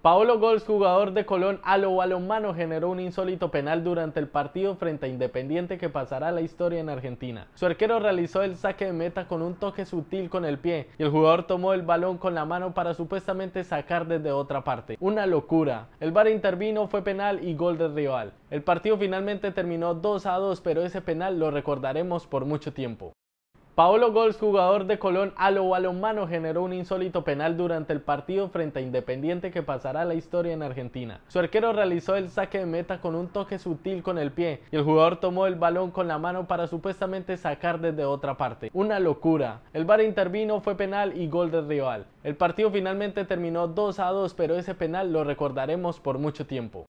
Paolo Gols, jugador de Colón, a lo balonmano generó un insólito penal durante el partido frente a Independiente que pasará a la historia en Argentina. Su arquero realizó el saque de meta con un toque sutil con el pie y el jugador tomó el balón con la mano para supuestamente sacar desde otra parte. Una locura. El bar intervino, fue penal y gol del rival. El partido finalmente terminó 2 a 2, pero ese penal lo recordaremos por mucho tiempo. Paolo Gols, jugador de Colón, a lo balonmano generó un insólito penal durante el partido frente a Independiente que pasará a la historia en Argentina. Su arquero realizó el saque de meta con un toque sutil con el pie y el jugador tomó el balón con la mano para supuestamente sacar desde otra parte. Una locura. El bar intervino, fue penal y gol del rival. El partido finalmente terminó 2 a 2, pero ese penal lo recordaremos por mucho tiempo.